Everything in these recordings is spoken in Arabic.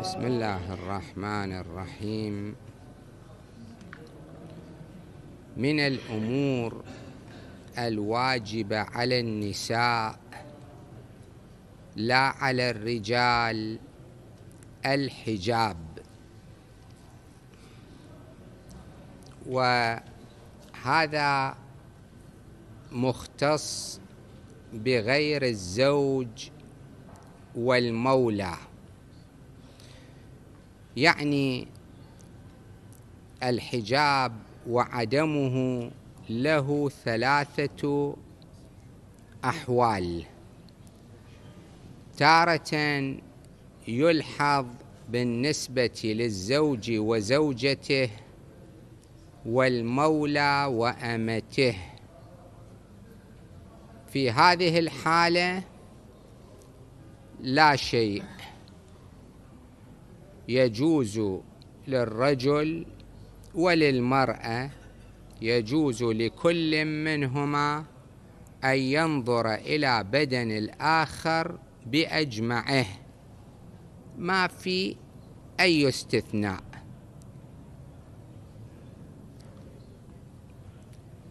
بسم الله الرحمن الرحيم من الأمور الواجبة على النساء لا على الرجال الحجاب وهذا مختص بغير الزوج والمولى يعني الحجاب وعدمه له ثلاثة أحوال تارة يلحظ بالنسبة للزوج وزوجته والمولى وأمته في هذه الحالة لا شيء يجوز للرجل وللمرأة يجوز لكل منهما أن ينظر إلى بدن الآخر بأجمعه ما في أي استثناء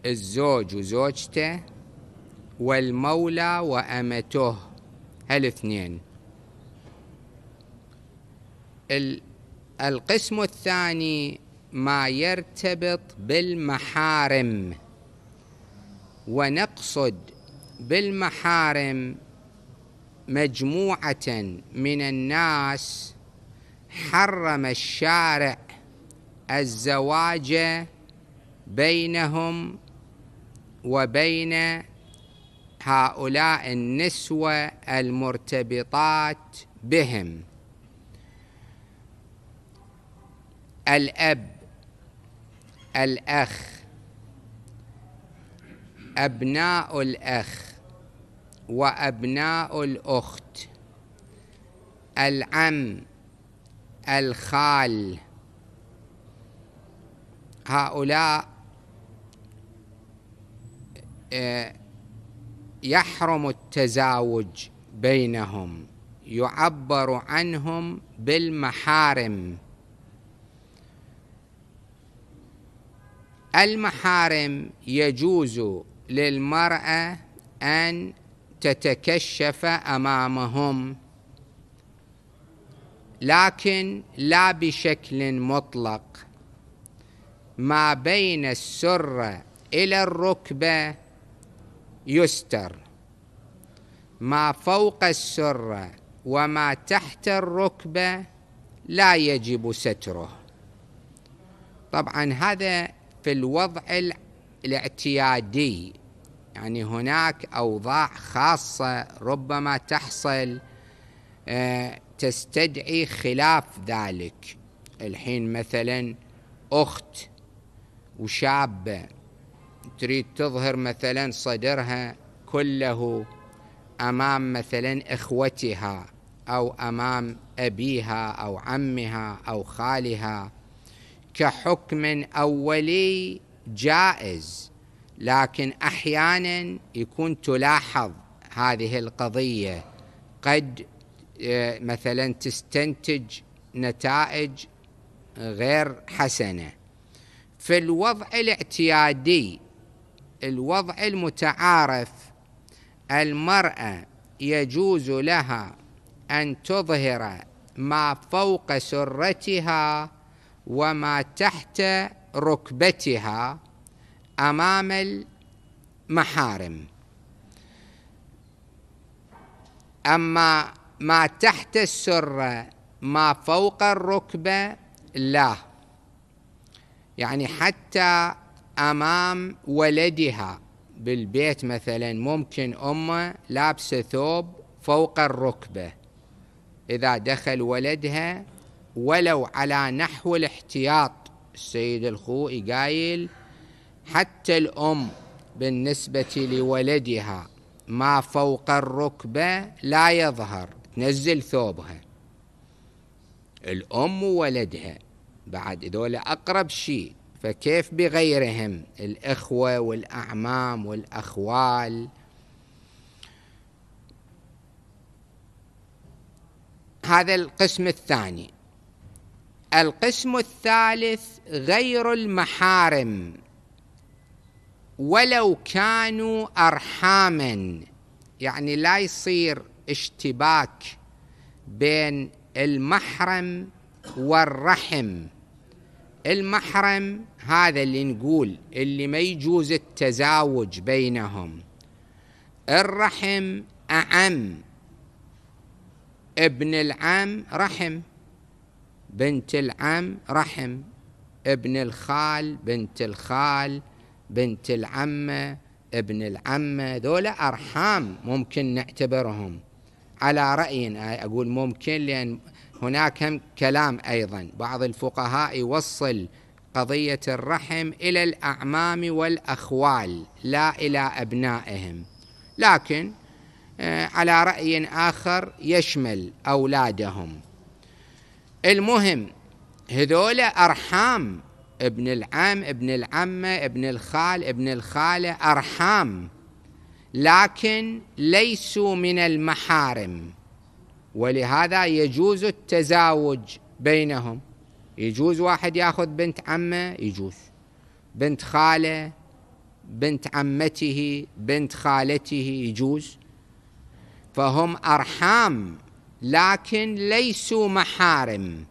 الزوج وزوجته والمولى وأمته هالاثنين القسم الثاني ما يرتبط بالمحارم ونقصد بالمحارم مجموعة من الناس حرم الشارع الزواج بينهم وبين هؤلاء النسوة المرتبطات بهم الاب الاخ ابناء الاخ وابناء الاخت العم الخال هؤلاء آه، يحرم التزاوج بينهم يعبر عنهم بالمحارم المحارم يجوز للمرأة أن تتكشف أمامهم لكن لا بشكل مطلق ما بين السرة إلى الركبة يستر ما فوق السرة وما تحت الركبة لا يجب ستره طبعا هذا في الوضع الاعتيادي يعني هناك أوضاع خاصة ربما تحصل آه، تستدعي خلاف ذلك الحين مثلا أخت وشابة تريد تظهر مثلا صدرها كله أمام مثلا إخوتها أو أمام أبيها أو عمها أو خالها كحكم اولي جائز لكن احيانا يكون تلاحظ هذه القضيه قد آه، مثلا تستنتج نتائج غير حسنه في الوضع الاعتيادي الوضع المتعارف المراه يجوز لها ان تظهر ما فوق سرتها وما تحت ركبتها امام المحارم اما ما تحت السره ما فوق الركبه لا يعني حتى امام ولدها بالبيت مثلا ممكن امه لابسه ثوب فوق الركبه اذا دخل ولدها ولو على نحو الاحتياط السيد الخوئي قايل حتى الأم بالنسبة لولدها ما فوق الركبة لا يظهر تنزل ثوبها الأم وولدها بعد ذولا أقرب شيء فكيف بغيرهم الإخوة والأعمام والأخوال هذا القسم الثاني القسم الثالث غير المحارم ولو كانوا ارحاما يعني لا يصير اشتباك بين المحرم والرحم المحرم هذا اللي نقول اللي ما يجوز التزاوج بينهم الرحم أعم ابن العم رحم بنت العم رحم ابن الخال بنت الخال بنت العمة ابن العمة ذولا أرحام ممكن نعتبرهم على رأي أقول ممكن لأن هناك هم كلام أيضا بعض الفقهاء يوصل قضية الرحم إلى الأعمام والأخوال لا إلى أبنائهم لكن آه، على رأي آخر يشمل أولادهم المهم هذول أرحام ابن العم ابن العمة ابن الخال ابن الخالة أرحام لكن ليسوا من المحارم ولهذا يجوز التزاوج بينهم يجوز واحد ياخذ بنت عمه يجوز بنت خاله بنت عمته بنت خالته يجوز فهم ارحام لكن ليسوا محارم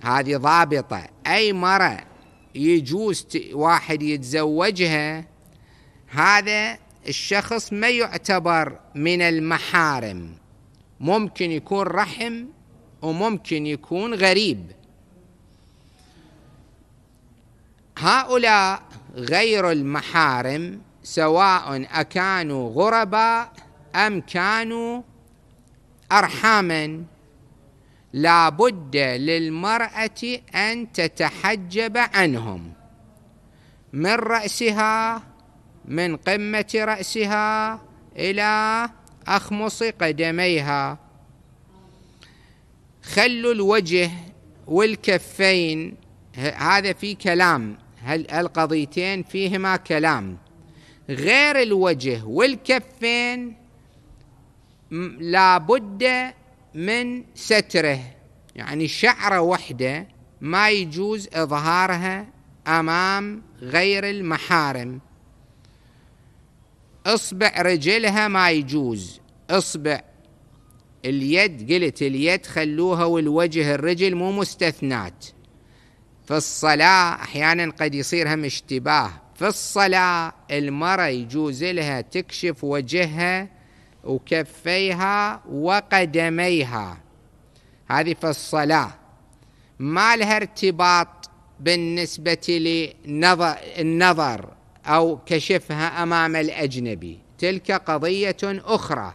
هذه ضابطة أي مرة يجوز واحد يتزوجها هذا الشخص ما يعتبر من المحارم ممكن يكون رحم وممكن يكون غريب هؤلاء غير المحارم سواء أكانوا غرباء أم كانوا أرحاما لابد للمرأة أن تتحجب عنهم من رأسها من قمة رأسها إلى أخمص قدميها خلوا الوجه والكفين هذا في كلام القضيتين فيهما كلام غير الوجه والكفين لابد من ستره يعني شعرة وحدة ما يجوز إظهارها أمام غير المحارم إصبع رجلها ما يجوز إصبع اليد قلت اليد خلوها والوجه الرجل مو مستثنات في الصلاة أحيانا قد يصير هم اشتباه في الصلاة المرأة يجوز لها تكشف وجهها وكفيها وقدميها هذه في الصلاة ما لها ارتباط بالنسبة للنظر أو كشفها أمام الأجنبي تلك قضية أخرى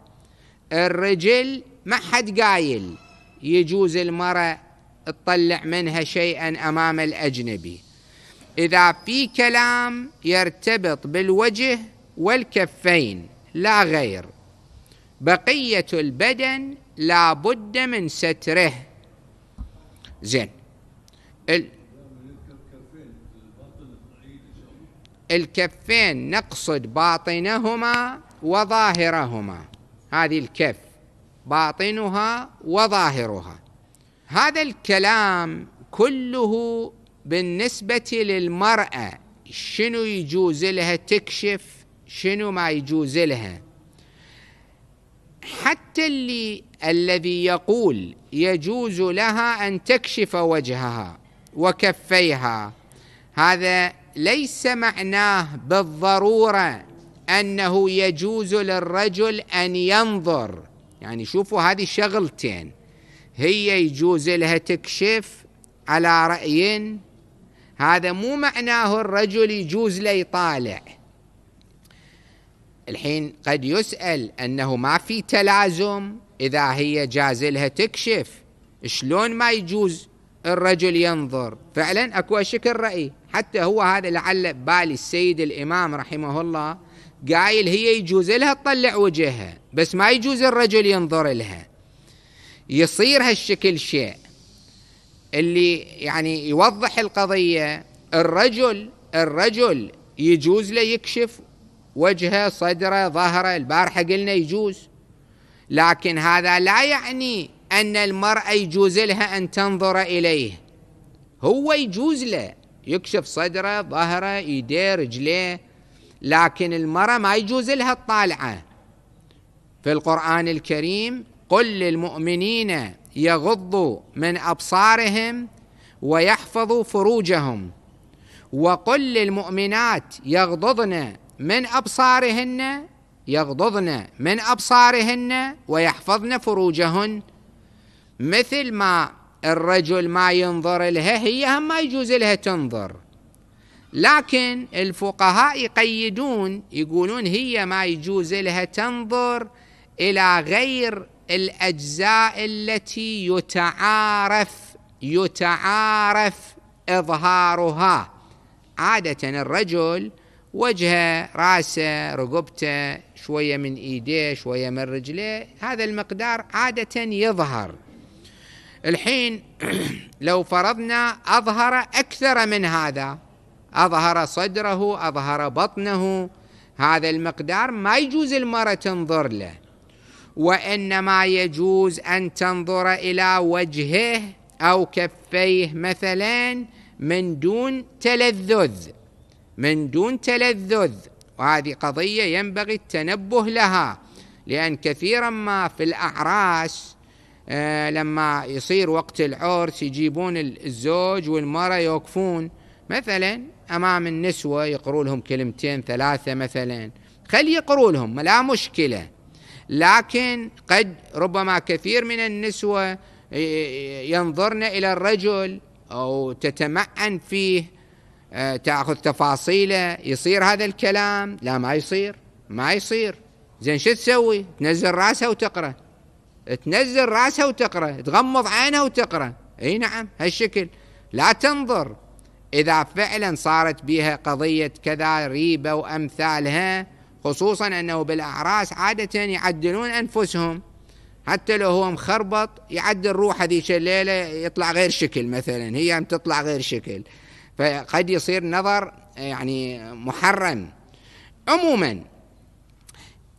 الرجل ما حد قايل يجوز المرأة تطلع منها شيئا أمام الأجنبي إذا في كلام يرتبط بالوجه والكفين لا غير بقية البدن لا بد من ستره زين ال... الكفين نقصد باطنهما وظاهرهما هذه الكف باطنها وظاهرها هذا الكلام كله بالنسبة للمرأة شنو يجوز لها تكشف شنو ما يجوز لها حتى اللي الذي يقول يجوز لها ان تكشف وجهها وكفيها هذا ليس معناه بالضروره انه يجوز للرجل ان ينظر يعني شوفوا هذه شغلتين هي يجوز لها تكشف على راي هذا مو معناه الرجل يجوز له يطالع الحين قد يسأل أنه ما في تلازم إذا هي جازلها تكشف شلون ما يجوز الرجل ينظر فعلا أكو شكل رأي حتى هو هذا لعل بالي السيد الإمام رحمه الله قايل هي يجوز لها تطلع وجهها بس ما يجوز الرجل ينظر لها يصير هالشكل شيء اللي يعني يوضح القضية الرجل الرجل يجوز له يكشف وجهه صدره ظهره البارحة قلنا يجوز لكن هذا لا يعني أن المرأة يجوز لها أن تنظر إليه هو يجوز له يكشف صدره ظهره يديه رجليه لكن المرأة ما يجوز لها الطالعة في القرآن الكريم قل للمؤمنين يغضوا من أبصارهم ويحفظوا فروجهم وقل للمؤمنات يغضضن من أبصارهن يغضضن من أبصارهن ويحفظن فروجهن مثل ما الرجل ما ينظر لها هي هم ما يجوز لها تنظر لكن الفقهاء يقيدون يقولون هي ما يجوز لها تنظر إلى غير الأجزاء التي يتعارف يتعارف إظهارها عادة الرجل وجهه راسه رقبته شويه من ايديه شويه من رجليه هذا المقدار عاده يظهر الحين لو فرضنا اظهر اكثر من هذا اظهر صدره اظهر بطنه هذا المقدار ما يجوز المراه تنظر له وانما يجوز ان تنظر الى وجهه او كفيه مثلا من دون تلذذ من دون تلذذ وهذه قضية ينبغي التنبه لها لأن كثيرا ما في الأعراس آه، لما يصير وقت العرس يجيبون الزوج والمرأة يوقفون مثلا أمام النسوة يقروا لهم كلمتين ثلاثة مثلا خل يقروا لهم لا مشكلة لكن قد ربما كثير من النسوة ينظرن إلى الرجل أو تتمعن فيه آه، تاخذ تفاصيله يصير هذا الكلام لا ما يصير ما يصير زين شو تسوي تنزل راسها وتقرا تنزل راسها وتقرا تغمض عينها وتقرا اي نعم هالشكل لا تنظر اذا فعلا صارت بها قضيه كذا ريبه وامثالها خصوصا انه بالاعراس عاده يعدلون انفسهم حتى لو هو مخربط يعدل روحه ذيك الليله يطلع غير شكل مثلا هي تطلع غير شكل فقد يصير نظر آه، يعني محرم عموما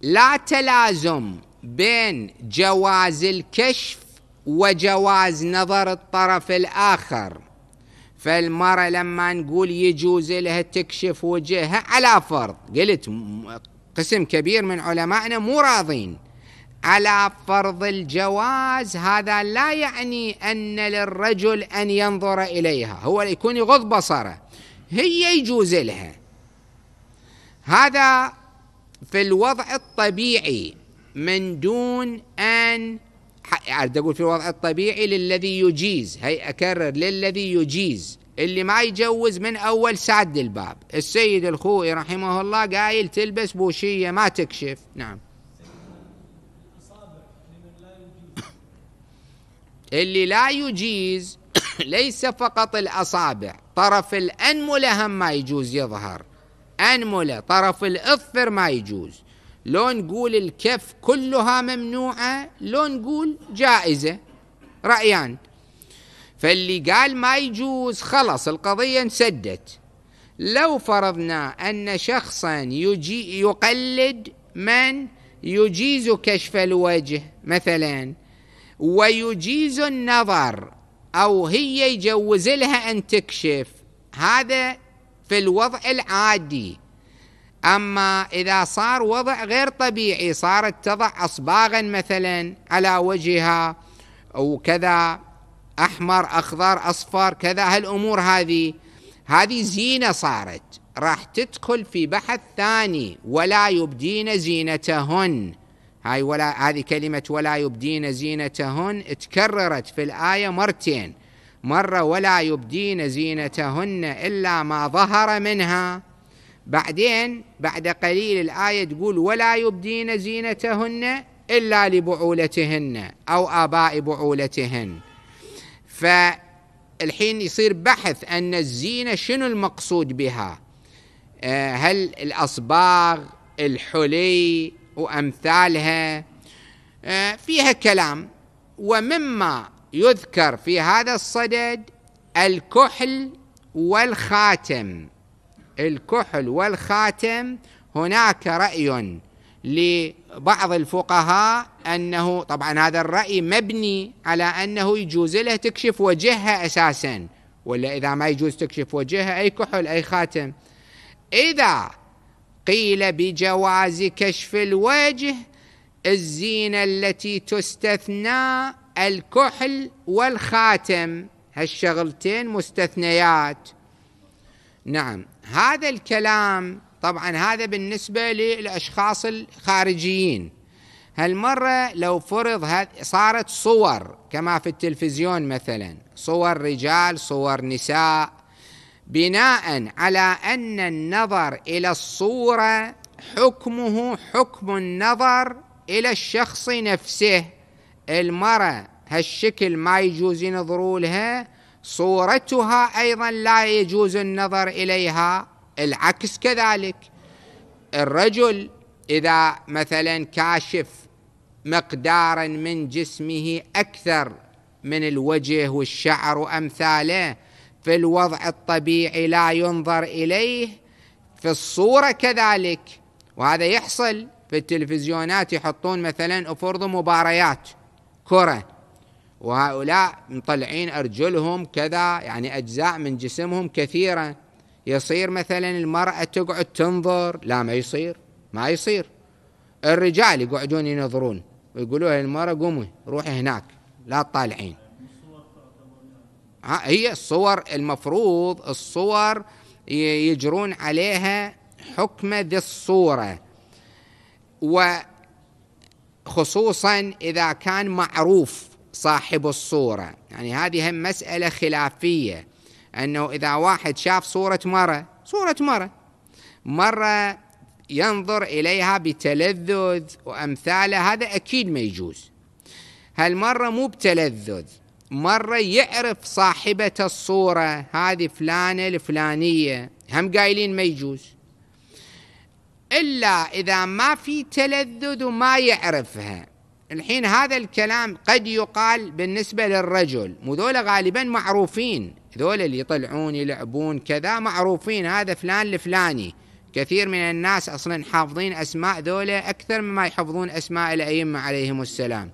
لا تلازم بين جواز الكشف وجواز نظر الطرف الآخر فالمرأة لما نقول يجوز لها تكشف وجهها على فرض قلت قسم كبير من علمائنا مو راضين على فرض الجواز هذا لا يعني أن للرجل أن ينظر إليها هو يكون يغض بصره هي يجوز لها هذا في الوضع الطبيعي من دون أن أريد أقول في الوضع الطبيعي للذي يجيز هي أكرر للذي يجيز اللي ما يجوز من أول ساد الباب السيد الخوي رحمه الله قايل تلبس بوشية ما تكشف نعم اللي لا يجيز ليس فقط الأصابع طرف الأنملة هم ما يجوز يظهر أنملة طرف الأظفر ما يجوز لو نقول الكف كلها ممنوعة لو نقول جائزة رأيان فاللي قال ما يجوز خلص القضية انسدت لو فرضنا أن شخصا يجي يقلد من يجيز كشف الوجه مثلا ويجيز النظر أو هي يجوز لها أن تكشف هذا في الوضع العادي أما إذا صار وضع غير طبيعي صارت تضع أصباغا مثلا على وجهها وكذا أحمر أخضر أصفر كذا هالأمور هذه هذه زينة صارت راح تدخل في بحث ثاني ولا يبدين زينتهن هاي ولا هذه كلمة ولا يبدين زينتهن تكررت في الآية مرتين مرة ولا يبدين زينتهن إلا ما ظهر منها بعدين بعد قليل الآية تقول ولا يبدين زينتهن إلا لبعولتهن أو آباء بعولتهن فالحين يصير بحث أن الزينة شنو المقصود بها آه، هل الأصباغ الحلي وأمثالها آه، فيها كلام ومما يذكر في هذا الصدد الكحل والخاتم الكحل والخاتم هناك رأي لبعض الفقهاء أنه طبعا هذا الرأي مبني على أنه يجوز له تكشف وجهها أساسا ولا إذا ما يجوز تكشف وجهها أي كحل أي خاتم إذا قيل بجواز كشف الوجه الزينة التي تستثنى الكحل والخاتم هالشغلتين مستثنيات نعم هذا الكلام طبعا هذا بالنسبة للأشخاص الخارجيين هالمرة لو فرض صارت صور كما في التلفزيون مثلا صور رجال صور نساء بناء على ان النظر الى الصوره حكمه حكم النظر الى الشخص نفسه المراه هالشكل ما يجوز ينظروا لها صورتها ايضا لا يجوز النظر اليها العكس كذلك الرجل اذا مثلا كاشف مقدارا من جسمه اكثر من الوجه والشعر وامثاله في الوضع الطبيعي لا ينظر اليه في الصوره كذلك وهذا يحصل في التلفزيونات يحطون مثلا افرضوا مباريات كره وهؤلاء مطلعين ارجلهم كذا يعني اجزاء من جسمهم كثيره يصير مثلا المراه تقعد تنظر لا ما يصير ما يصير الرجال يقعدون ينظرون ويقولوا للمراه قومي روحي هناك لا تطالعين هي الصور المفروض الصور يجرون عليها حكم ذي الصورة وخصوصا إذا كان معروف صاحب الصورة يعني هذه هم مسألة خلافية أنه إذا واحد شاف صورة مرة صورة مرة مرة ينظر إليها بتلذذ وأمثاله هذا أكيد ما يجوز هالمرة مو بتلذذ مرة يعرف صاحبة الصورة هذه فلانة الفلانية هم قايلين ما يجوز إلا إذا ما في تلذذ وما يعرفها الحين هذا الكلام قد يقال بالنسبة للرجل وذولا غالبا معروفين ذولا اللي يطلعون يلعبون كذا معروفين هذا فلان الفلاني كثير من الناس أصلا حافظين أسماء ذولا أكثر مما يحفظون أسماء الأئمة عليهم السلام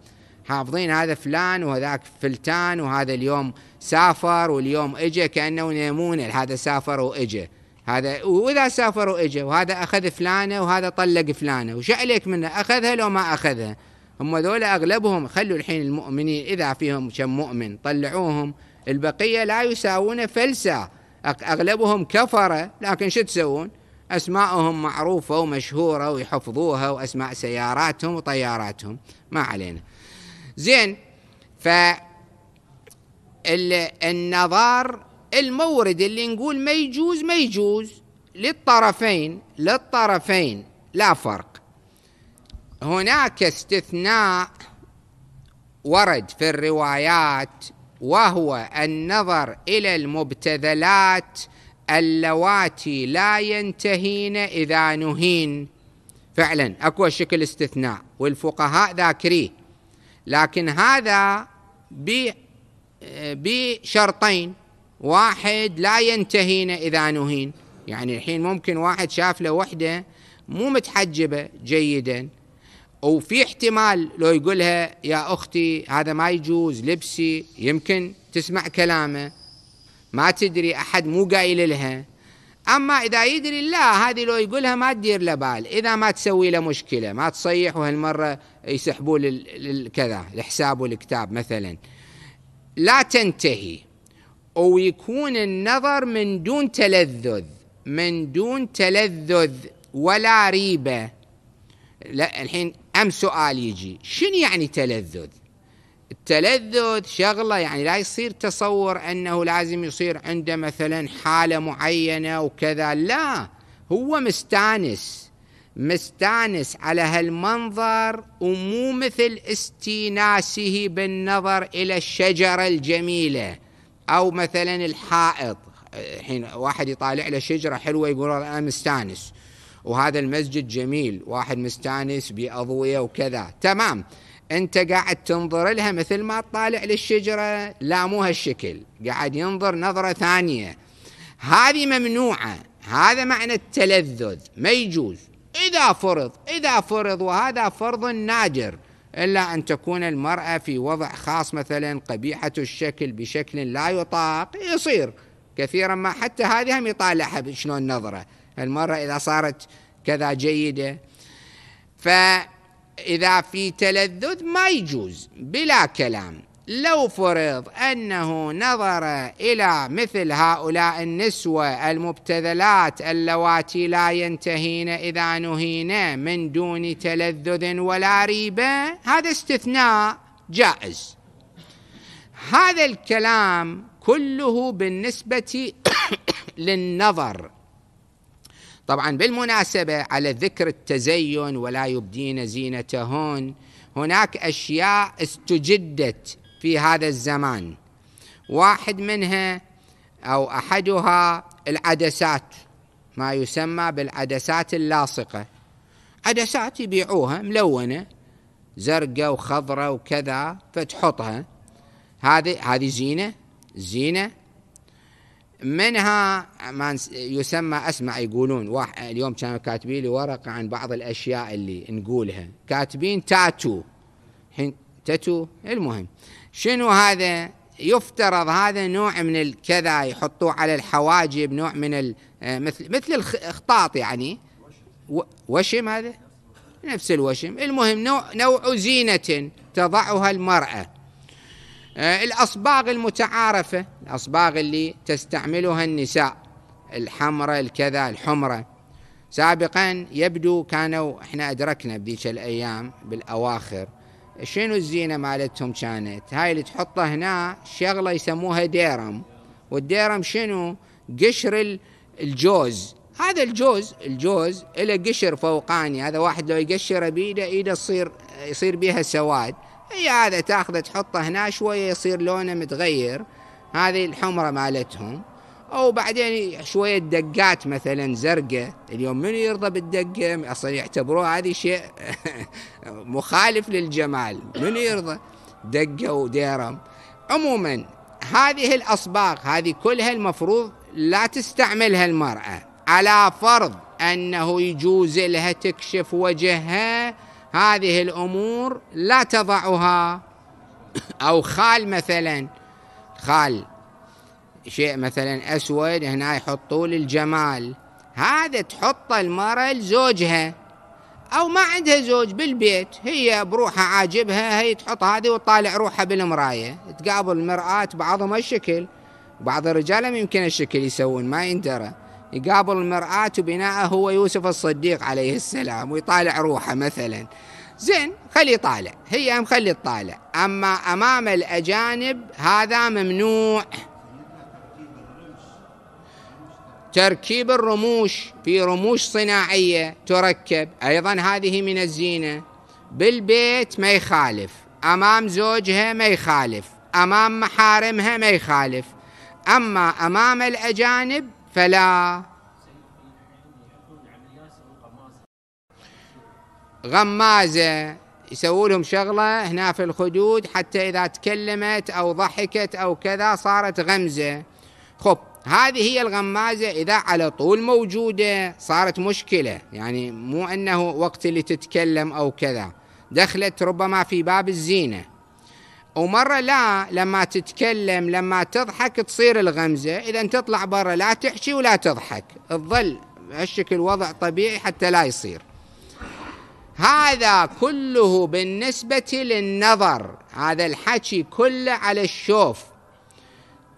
حافظين هذا فلان وهذاك فلتان وهذا اليوم سافر واليوم اجى كانه نمونه هذا سافر واجى هذا واذا سافر واجى وهذا اخذ فلانه وهذا طلق فلانه وش عليك منه اخذها لو ما اخذها هم ذولا اغلبهم خلوا الحين المؤمنين اذا فيهم كم مؤمن طلعوهم البقيه لا يساوون فلسه اغلبهم كفره لكن شو تسوون؟ اسماءهم معروفه ومشهوره ويحفظوها واسماء سياراتهم وطياراتهم ما علينا زين ف النظار المورد اللي نقول ما يجوز ما يجوز للطرفين للطرفين لا فرق هناك استثناء ورد في الروايات وهو النظر الى المبتذلات اللواتي لا ينتهين اذا نهين فعلا اكو شكل استثناء والفقهاء ذاكريه لكن هذا بشرطين واحد لا ينتهين إذا نهين يعني الحين ممكن واحد شاف له وحدة مو متحجبة جيدا وفي احتمال لو يقولها يا أختي هذا ما يجوز لبسي يمكن تسمع كلامه ما تدري أحد مو قايل لها أما إذا يدري الله هذه لو يقولها ما تدير له بال إذا ما تسوي له مشكلة ما تصيح وهالمرة يسحبوا للكذا الحساب والكتاب مثلا لا تنتهي ويكون النظر من دون تلذذ من دون تلذذ ولا ريبة لا الحين أم سؤال يجي شنو يعني تلذذ التلذذ شغله يعني لا يصير تصور انه لازم يصير عنده مثلا حاله معينه وكذا لا هو مستانس مستانس على هالمنظر ومو مثل استيناسه بالنظر الى الشجره الجميله او مثلا الحائط الحين واحد يطالع له شجره حلوه يقول انا مستانس وهذا المسجد جميل واحد مستانس باضويه وكذا تمام انت قاعد تنظر لها مثل ما تطالع للشجره لا مو هالشكل قاعد ينظر نظره ثانيه هذه ممنوعه هذا معنى التلذذ ما يجوز اذا فرض اذا فرض وهذا فرض نادر الا ان تكون المراه في وضع خاص مثلا قبيحه الشكل بشكل لا يطاق يصير كثيرا ما حتى هذه هم يطالعها شلون نظره المراه اذا صارت كذا جيده ف إذا في تلذذ ما يجوز بلا كلام لو فرض أنه نظر إلى مثل هؤلاء النسوة المبتذلات اللواتي لا ينتهين إذا نهين من دون تلذذ ولا ريبة هذا استثناء جائز هذا الكلام كله بالنسبة للنظر طبعا بالمناسبة على ذكر التزين ولا يبدين زينتهن هناك أشياء استجدت في هذا الزمان واحد منها أو أحدها العدسات ما يسمى بالعدسات اللاصقة عدسات يبيعوها ملونة زرقاء وخضراء وكذا فتحطها هذه هذه زينة زينة منها ما يسمى اسمع يقولون واحد اليوم كانوا كاتبين لي ورقه عن بعض الاشياء اللي نقولها كاتبين تاتو حين تاتو المهم شنو هذا يفترض هذا نوع من الكذا يحطوه على الحواجب نوع من آه، مثل مثل الخطاط يعني وشم هذا نفس الوشم المهم نوع, نوع زينه تضعها المراه آه، الأصباغ المتعارفة الأصباغ اللي تستعملها النساء الحمرة الكذا الحمرة سابقا يبدو كانوا احنا أدركنا بذيك الأيام بالأواخر شنو الزينة مالتهم كانت هاي اللي تحطها هنا شغلة يسموها ديرم والديرم شنو قشر الجوز هذا الجوز الجوز له قشر فوقاني هذا واحد لو يقشره بيده ايده تصير يصير بيها سواد هي هذا تاخذه تحطه هنا شوية يصير لونه متغير هذه الحمرة مالتهم او بعدين شويه دقات مثلا زرقاء اليوم من يرضى بالدقه اصلا يعتبروها هذه شيء مخالف للجمال من يرضى دقه وديرم عموما هذه الاصباغ هذه كلها المفروض لا تستعملها المراه على فرض انه يجوز لها تكشف وجهها هذه الأمور لا تضعها أو خال مثلا خال شيء مثلا أسود هنا يحطوا للجمال هذا تحطه المرأة لزوجها أو ما عندها زوج بالبيت هي بروحها عاجبها هي تحط هذه وتطالع روحها بالمراية تقابل المرآة بعضهم الشكل بعض الرجال يمكن الشكل يسوون ما يندرى يقابل المرآة وبناءه هو يوسف الصديق عليه السلام ويطالع روحه مثلا زين خليه طالع هي أم خلي طالع أما أمام الأجانب هذا ممنوع تركيب الرموش في رموش صناعية تركب أيضا هذه من الزينة بالبيت ما يخالف أمام زوجها ما يخالف أمام محارمها ما يخالف أما أمام الأجانب فلا غمازة يسووا لهم شغلة هنا في الخدود حتى إذا تكلمت أو ضحكت أو كذا صارت غمزة خب هذه هي الغمازة إذا على طول موجودة صارت مشكلة يعني مو أنه وقت اللي تتكلم أو كذا دخلت ربما في باب الزينة ومرة لا لما تتكلم لما تضحك تصير الغمزة إذا تطلع برا لا تحشي ولا تضحك تظل هالشكل وضع طبيعي حتى لا يصير هذا كله بالنسبة للنظر هذا الحكي كله على الشوف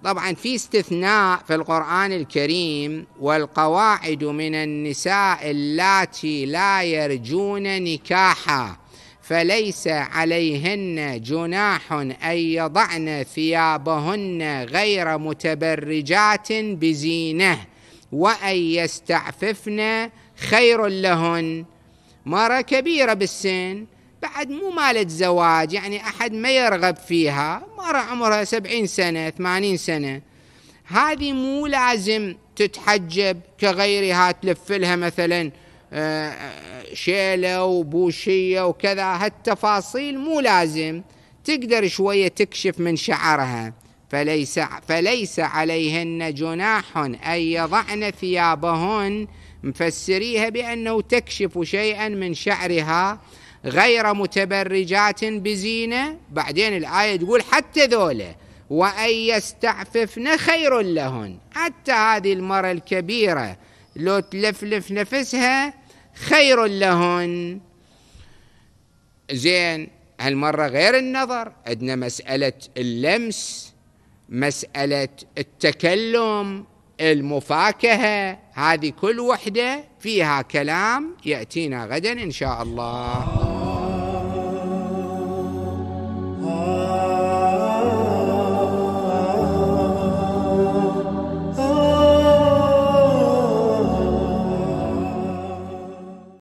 طبعا في استثناء في القرآن الكريم والقواعد من النساء اللاتي لا يرجون نكاحا فليس عليهن جناح ان يضعن ثيابهن غير متبرجات بزينه وان يستعففن خير لهن مره كبيره بالسن بعد مو مالت زواج يعني أحد ما يرغب فيها مرة عمرها سبعين سنة ثمانين سنة هذه مو لازم تتحجب كغيرها تلف لها مثلا آه، آه، شيله وبوشيه وكذا هالتفاصيل مو لازم تقدر شويه تكشف من شعرها فليس فليس عليهن جناح ان يضعن ثيابهن مفسريها بانه تكشف شيئا من شعرها غير متبرجات بزينه بعدين الايه تقول حتى ذوله وان يستعففن خير لهن حتى هذه المراه الكبيره لو تلفلف نفسها خير لهن زين هالمرة غير النظر عندنا مسألة اللمس مسألة التكلم المفاكهة هذه كل وحدة فيها كلام يأتينا غدا إن شاء الله